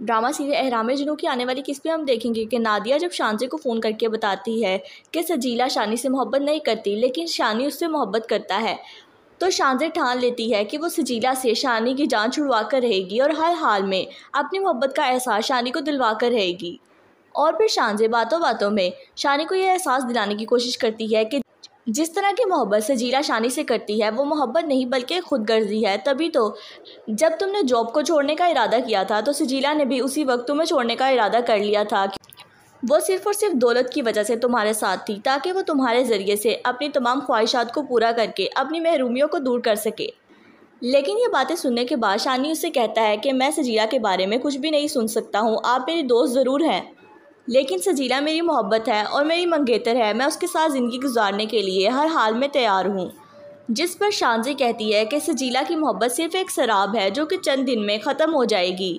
drama serial एहराम जुनू की आने वाली पे हम देखेंगे कि नादिया जब शानजे को फ़ोन करके बताती है कि सजीला शानी से मोहब्बत नहीं करती लेकिन शानी उससे मोहब्बत करता है तो शानजे ठान लेती है कि वो सजीला से शानी की जान छुड़वा कर रहेगी और हर हाल में अपनी मोहब्बत का एहसास शानी को दिलवा कर रहेगी और फिर शानजे बातों बातों में शानी को यह एहसास दिलाने की कोशिश करती है कि जिस तरह की मोहब्बत सजीला शानी से करती है वो मोहब्बत नहीं बल्कि खुद गर्जी है तभी तो जब तुमने जॉब को छोड़ने का इरादा किया था तो सजीला ने भी उसी वक्त तुम्हें छोड़ने का इरादा कर लिया था वो सिर्फ़ और सिर्फ दौलत की वजह से तुम्हारे साथ थी ताकि वो तुम्हारे ज़रिए से अपनी तमाम ख्वाहिशात को पूरा करके अपनी महरूमियों को दूर कर सके लेकिन ये बातें सुनने के बाद शानी उससे कहता है कि मैं सजीला के बारे में कुछ भी नहीं सुन सकता हूँ आप मेरी दोस्त ज़रूर हैं लेकिन सजीला मेरी मोहब्बत है और मेरी मंगेतर है मैं उसके साथ ज़िंदगी गुजारने के लिए हर हाल में तैयार हूँ जिस पर शानजी कहती है कि सजीला की मोहब्बत सिर्फ़ एक शराब है जो कि चंद दिन में ख़त्म हो जाएगी